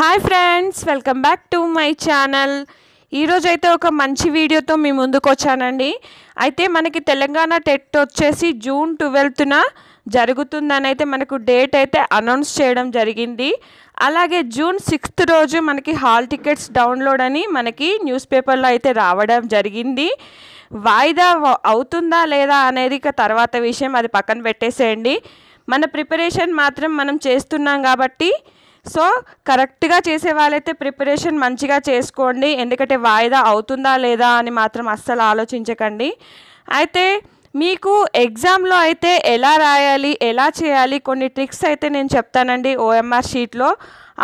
hi friends welcome back to my channel ఈరోజైతే ఒక మంచి వీడియోతో మీ ముందుకు వచ్చానండి అయితే మనకి తెలంగాణ టెట్ వచ్చేసి జూన్ ట్వెల్త్న జరుగుతుందని అయితే మనకు డేట్ అయితే అనౌన్స్ చేయడం జరిగింది అలాగే జూన్ సిక్స్త్ రోజు మనకి హాల్ టికెట్స్ డౌన్లోడ్ అని మనకి న్యూస్ పేపర్లో అయితే రావడం జరిగింది వాయిదా అవుతుందా లేదా అనేది ఇక తర్వాత విషయం అది పక్కన పెట్టేసేయండి మన ప్రిపరేషన్ మాత్రం మనం చేస్తున్నాం కాబట్టి సో కరెక్ట్గా చేసే వాళ్ళైతే ప్రిపరేషన్ మంచిగా చేసుకోండి ఎందుకంటే వాయిదా అవుతుందా లేదా అని మాత్రం అస్సలు ఆలోచించకండి అయితే మీకు ఎగ్జామ్లో అయితే ఎలా రాయాలి ఎలా చేయాలి కొన్ని ట్రిక్స్ అయితే నేను చెప్తానండి ఓఎంఆర్ షీట్లో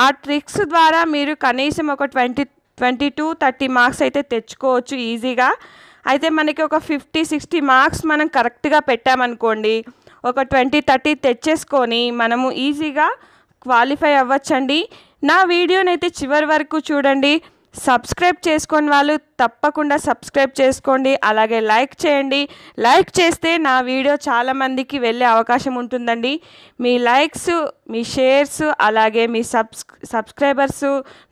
ఆ ట్రిక్స్ ద్వారా మీరు కనీసం ఒక twenty twenty two thirty marks అయితే తెచ్చుకోవచ్చు ఈజీగా అయితే మనకి ఒక ఫిఫ్టీ సిక్స్టీ మార్క్స్ మనం కరెక్ట్గా పెట్టామనుకోండి ఒక ట్వంటీ థర్టీ తెచ్చేసుకొని మనము ఈజీగా క్వాలిఫై అవ్వచ్చండి నా వీడియోనైతే చివరి వరకు చూడండి సబ్స్క్రైబ్ చేసుకొని వాళ్ళు తప్పకుండా సబ్స్క్రైబ్ చేసుకోండి అలాగే లైక్ చేయండి లైక్ చేస్తే నా వీడియో చాలామందికి వెళ్ళే అవకాశం ఉంటుందండి మీ లైక్స్ మీ షేర్స్ అలాగే మీ సబ్స్ సబ్స్క్రైబర్స్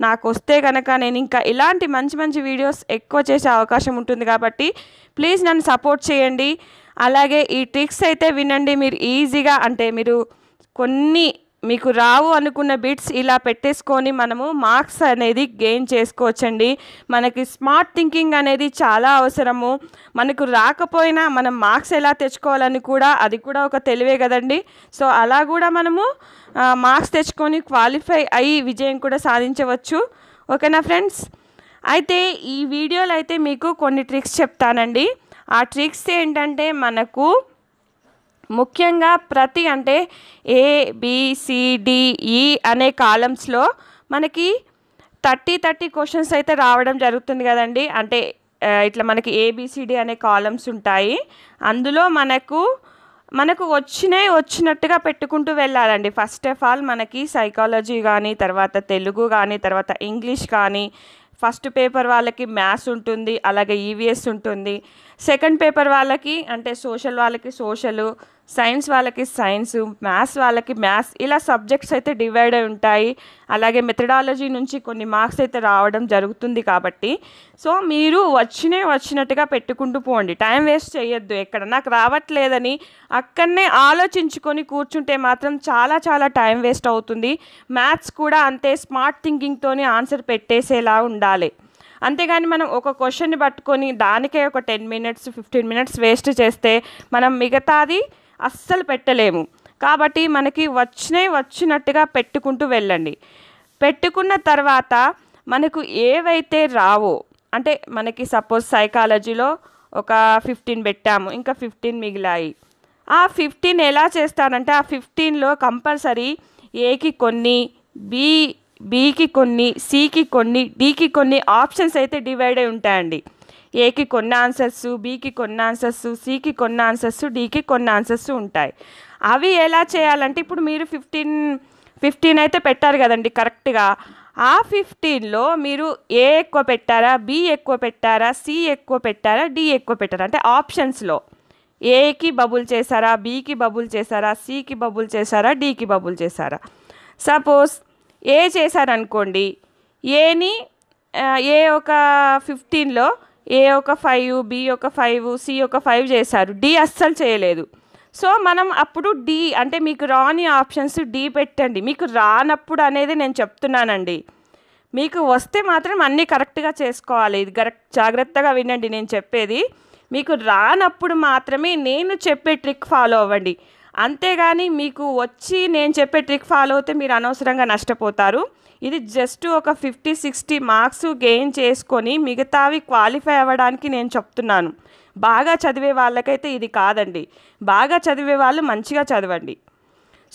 నాకు వస్తే కనుక నేను ఇంకా ఇలాంటి మంచి మంచి వీడియోస్ ఎక్కువ చేసే అవకాశం ఉంటుంది కాబట్టి ప్లీజ్ నన్ను సపోర్ట్ చేయండి అలాగే ఈ ట్రిక్స్ అయితే వినండి మీరు ఈజీగా అంటే మీరు కొన్ని మీకు రావు అనుకున్న బిట్స్ ఇలా పెట్టేసుకొని మనము మార్క్స్ అనేది గెయిన్ చేసుకోవచ్చండి మనకి స్మార్ట్ థింకింగ్ అనేది చాలా అవసరము మనకు రాకపోయినా మనం మార్క్స్ ఎలా తెచ్చుకోవాలని కూడా అది కూడా ఒక తెలివే కదండి సో అలా కూడా మనము మార్క్స్ తెచ్చుకొని క్వాలిఫై అయ్యి విజయం కూడా సాధించవచ్చు ఓకేనా ఫ్రెండ్స్ అయితే ఈ వీడియోలో అయితే మీకు కొన్ని ట్రిక్స్ చెప్తానండి ఆ ట్రిక్స్ ఏంటంటే మనకు ముఖ్యంగా ప్రతి అంటే ఏ బీ e అనే కాలమ్స్లో మనకి థర్టీ థర్టీ క్వశ్చన్స్ అయితే రావడం జరుగుతుంది కదండి అంటే ఇట్లా మనకి ఏబిసిడి అనే కాలమ్స్ ఉంటాయి అందులో మనకు మనకు వచ్చినాయి వచ్చినట్టుగా పెట్టుకుంటూ వెళ్ళాలండి ఫస్ట్ ఆఫ్ ఆల్ మనకి సైకాలజీ కానీ తర్వాత తెలుగు కానీ తర్వాత ఇంగ్లీష్ కానీ ఫస్ట్ పేపర్ వాళ్ళకి మ్యాథ్స్ ఉంటుంది అలాగే ఈవీఎస్ e ఉంటుంది సెకండ్ పేపర్ వాళ్ళకి అంటే సోషల్ వాళ్ళకి సోషలు సైన్స్ వాళ్ళకి సైన్స్ మ్యాథ్స్ వాళ్ళకి మ్యాథ్స్ ఇలా సబ్జెక్ట్స్ అయితే డివైడ్ అయి ఉంటాయి అలాగే మెథడాలజీ నుంచి కొన్ని మార్క్స్ అయితే రావడం జరుగుతుంది కాబట్టి సో మీరు వచ్చినే వచ్చినట్టుగా పెట్టుకుంటూ పోండి టైం వేస్ట్ చేయొద్దు ఎక్కడ నాకు రావట్లేదని అక్కడనే ఆలోచించుకొని కూర్చుంటే మాత్రం చాలా చాలా టైం వేస్ట్ అవుతుంది మ్యాథ్స్ కూడా అంతే స్మార్ట్ థింకింగ్తోనే ఆన్సర్ పెట్టేసేలా ఉండాలి అంతేగాని మనం ఒక క్వశ్చన్ని పట్టుకొని దానికే ఒక ten minutes fifteen minutes waste చేస్తే మనం మిగతాది అస్సలు పెట్టలేము కాబట్టి మనకి వచ్చినవి వచ్చినట్టుగా పెట్టుకుంటూ వెళ్ళండి పెట్టుకున్న తర్వాత మనకు ఏవైతే రావో అంటే మనకి సపోజ్ సైకాలజీలో ఒక ఫిఫ్టీన్ పెట్టాము ఇంకా ఫిఫ్టీన్ మిగిలాయి ఆ ఫిఫ్టీన్ ఎలా చేస్తానంటే ఆ ఫిఫ్టీన్లో కంపల్సరీ ఏకి కొన్ని బి బీకి కొన్ని సికి కొన్ని డీకి కొన్ని ఆప్షన్స్ అయితే డివైడ్ అయి ఉంటాయండి ఏకి కొన్ని ఆన్సర్స్ బీకి కొన్ని ఆన్సర్స్ సికి కొన్ని ఆన్సర్స్ డీకి కొన్ని ఆన్సర్స్ ఉంటాయి అవి ఎలా చేయాలంటే ఇప్పుడు మీరు ఫిఫ్టీన్ ఫిఫ్టీన్ అయితే పెట్టారు కదండి కరెక్ట్గా ఆ ఫిఫ్టీన్లో మీరు ఏ ఎక్కువ పెట్టారా బి ఎక్కువ పెట్టారా సి ఎక్కువ పెట్టారా డి ఎక్కువ పెట్టారా అంటే ఆప్షన్స్లో ఏకి బబుల్ చేశారా బీకి బబుల్ చేశారా సికి బబుల్ చేశారా డీకి బబుల్ చేశారా సపోజ్ ఏ చేశారనుకోండి ఏని ఏ ఒక ఫిఫ్టీన్లో ఏ ఒక ఫైవ్ బి ఒక ఫైవ్ సి ఒక ఫైవ్ చేశారు డి అస్సలు చేయలేదు సో మనం అప్పుడు డి అంటే మీకు రాని ఆప్షన్స్ డి పెట్టండి మీకు రానప్పుడు అనేది నేను చెప్తున్నానండి మీకు వస్తే మాత్రం అన్నీ కరెక్ట్గా చేసుకోవాలి ఇది కరెక్ట్ జాగ్రత్తగా వినండి నేను చెప్పేది మీకు రానప్పుడు మాత్రమే నేను చెప్పే ట్రిక్ ఫాలో అవ్వండి అంతేగాని మీకు వచ్చి నేను చెప్పే ట్రిక్ ఫాలో అయితే మీరు అనవసరంగా నష్టపోతారు ఇది జస్ట్ ఒక ఫిఫ్టీ సిక్స్టీ మార్క్స్ గెయిన్ చేసుకొని మిగతావి క్వాలిఫై అవ్వడానికి నేను చెప్తున్నాను బాగా చదివే వాళ్ళకైతే ఇది కాదండి బాగా చదివే వాళ్ళు మంచిగా చదవండి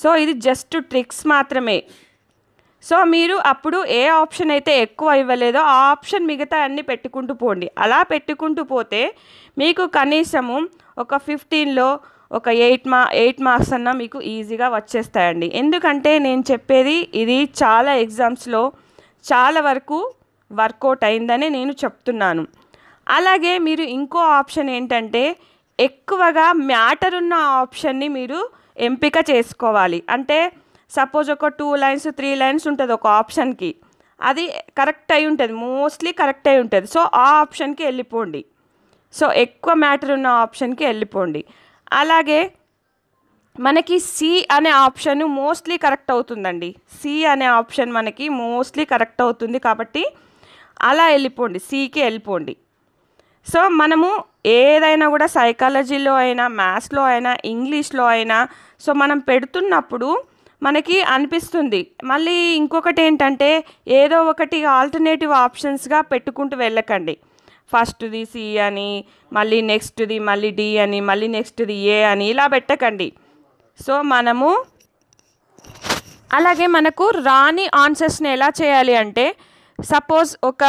సో ఇది జస్ట్ ట్రిక్స్ మాత్రమే సో మీరు అప్పుడు ఏ ఆప్షన్ అయితే ఎక్కువ ఇవ్వలేదో ఆ ఆప్షన్ మిగతా అన్నీ పెట్టుకుంటూ పోండి అలా పెట్టుకుంటూ పోతే మీకు కనీసము ఒక ఫిఫ్టీన్లో ఒక ఎయిట్ మా ఎయిట్ మార్క్స్ అన్న మీకు ఈజీగా వచ్చేస్తాయండి ఎందుకంటే నేను చెప్పేది ఇది చాలా ఎగ్జామ్స్లో చాలా వరకు వర్కౌట్ అయిందని నేను చెప్తున్నాను అలాగే మీరు ఇంకో ఆప్షన్ ఏంటంటే ఎక్కువగా మ్యాటర్ ఉన్న ఆప్షన్ని మీరు ఎంపిక చేసుకోవాలి అంటే సపోజ్ ఒక టూ లైన్స్ త్రీ లైన్స్ ఉంటుంది ఒక ఆప్షన్కి అది కరెక్ట్ అయి ఉంటుంది మోస్ట్లీ కరెక్ట్ అయి ఉంటుంది సో ఆ ఆప్షన్కి వెళ్ళిపోండి సో ఎక్కువ మ్యాటర్ ఉన్న ఆప్షన్కి వెళ్ళిపోండి అలాగే మనకి సి అనే ఆప్షన్ మోస్ట్లీ కరెక్ట్ అవుతుందండి సి అనే ఆప్షన్ మనకి మోస్ట్లీ కరెక్ట్ అవుతుంది కాబట్టి అలా వెళ్ళిపోండి సికి వెళ్ళిపోండి సో మనము ఏదైనా కూడా సైకాలజీలో అయినా మ్యాథ్స్లో అయినా ఇంగ్లీష్లో అయినా సో మనం పెడుతున్నప్పుడు మనకి అనిపిస్తుంది మళ్ళీ ఇంకొకటి ఏంటంటే ఏదో ఒకటి ఆల్టర్నేటివ్ ఆప్షన్స్గా పెట్టుకుంటూ వెళ్ళకండి ఫస్ట్ది సి అని మళ్ళీ నెక్స్ట్ది మళ్ళీ డి అని మళ్ళీ నెక్స్ట్ది ఏ అని ఇలా పెట్టకండి సో మనము అలాగే మనకు రాని ఆన్సర్స్ని ఎలా చేయాలి అంటే సపోజ్ ఒక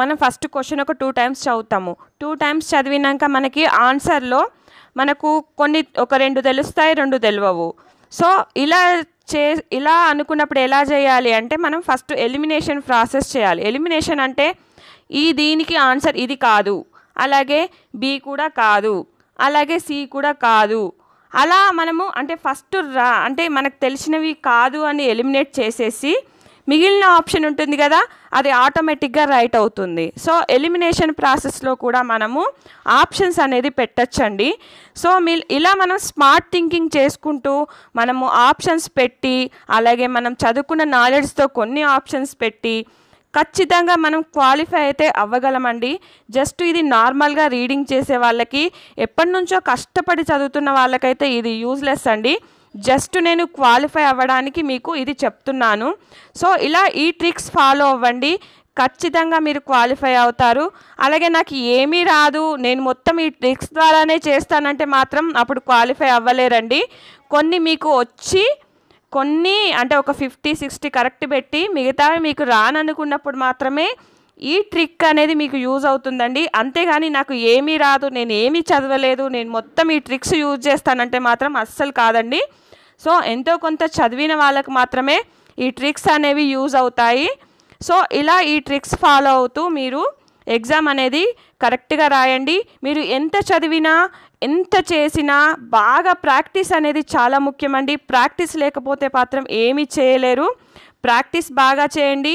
మనం ఫస్ట్ క్వశ్చన్ ఒక టూ టైమ్స్ చదువుతాము టూ టైమ్స్ చదివినాక మనకి ఆన్సర్లో మనకు కొన్ని ఒక రెండు తెలుస్తాయి రెండు తెలియవు సో ఇలా చే ఇలా అనుకున్నప్పుడు ఎలా చేయాలి అంటే మనం ఫస్ట్ ఎలిమినేషన్ ప్రాసెస్ చేయాలి ఎలిమినేషన్ అంటే ఈ దీనికి ఆన్సర్ ఇది కాదు అలాగే బి కూడా కాదు అలాగే సి కూడా కాదు అలా మనము అంటే ఫస్ట్ రా అంటే మనకు తెలిసినవి కాదు అని ఎలిమినేట్ చేసేసి మిగిలిన ఆప్షన్ ఉంటుంది కదా అది ఆటోమేటిక్గా రైట్ అవుతుంది సో ఎలిమినేషన్ ప్రాసెస్లో కూడా మనము ఆప్షన్స్ అనేది పెట్టచ్చండి సో మీ ఇలా మనం స్మార్ట్ థింకింగ్ చేసుకుంటూ మనము ఆప్షన్స్ పెట్టి అలాగే మనం చదువుకున్న నాలెడ్జ్తో కొన్ని ఆప్షన్స్ పెట్టి ఖచ్చితంగా మనం క్వాలిఫై అయితే అవ్వగలమండి జస్ట్ ఇది నార్మల్గా రీడింగ్ చేసే వాళ్ళకి ఎప్పటి నుంచో కష్టపడి చదువుతున్న వాళ్ళకైతే ఇది యూజ్లెస్ అండి జస్ట్ నేను క్వాలిఫై అవ్వడానికి మీకు ఇది చెప్తున్నాను సో ఇలా ఈ ట్రిక్స్ ఫాలో అవ్వండి ఖచ్చితంగా మీరు క్వాలిఫై అవుతారు అలాగే నాకు ఏమీ రాదు నేను మొత్తం ఈ ట్రిక్స్ ద్వారానే చేస్తానంటే మాత్రం అప్పుడు క్వాలిఫై అవ్వలేరండి కొన్ని మీకు వచ్చి కొన్ని అంటే ఒక ఫిఫ్టీ సిక్స్టీ కరెక్ట్ పెట్టి మిగతావి మీకు రాననుకున్నప్పుడు మాత్రమే ఈ ట్రిక్ అనేది మీకు యూజ్ అవుతుందండి అంతేగాని నాకు ఏమీ రాదు నేను ఏమీ చదవలేదు నేను మొత్తం ఈ ట్రిక్స్ యూజ్ చేస్తానంటే మాత్రం అస్సలు కాదండి సో ఎంతో కొంత చదివిన వాళ్ళకు మాత్రమే ఈ ట్రిక్స్ అనేవి యూజ్ అవుతాయి సో ఇలా ఈ ట్రిక్స్ ఫాలో అవుతూ మీరు ఎగ్జామ్ అనేది కరెక్ట్గా రాయండి మీరు ఎంత చదివినా ఎంత చేసినా బాగా ప్రాక్టీస్ అనేది చాలా ముఖ్యమండి ప్రాక్టీస్ లేకపోతే మాత్రం ఏమీ చేయలేరు ప్రాక్టీస్ బాగా చేయండి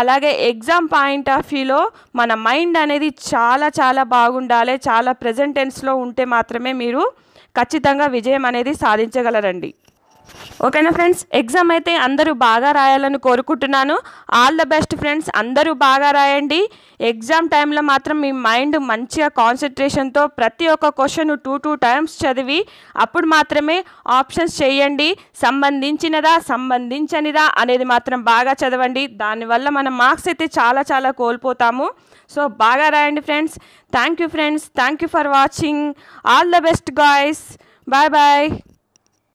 అలాగే ఎగ్జామ్ పాయింట్ ఆఫ్ వ్యూలో మన మైండ్ అనేది చాలా చాలా బాగుండాలి చాలా ప్రజెంటెన్స్లో ఉంటే మాత్రమే మీరు ఖచ్చితంగా విజయం అనేది సాధించగలరండి ఓకేనా ఫ్రెండ్స్ ఎగ్జామ్ అయితే అందరూ బాగా రాయాలని కోరుకుంటున్నాను ఆల్ ద బెస్ట్ ఫ్రెండ్స్ అందరూ బాగా రాయండి ఎగ్జామ్ టైంలో మాత్రం మీ మైండ్ మంచిగా కాన్సన్ట్రేషన్తో ప్రతి ఒక్క క్వశ్చన్ టూ టూ టైమ్స్ చదివి అప్పుడు మాత్రమే ఆప్షన్స్ చేయండి సంబంధించినదా సంబంధించనిదా అనేది మాత్రం బాగా చదవండి దానివల్ల మన మార్క్స్ అయితే చాలా చాలా కోల్పోతాము సో బాగా రాయండి friends thank you friends thank you for watching all the best guys bye bye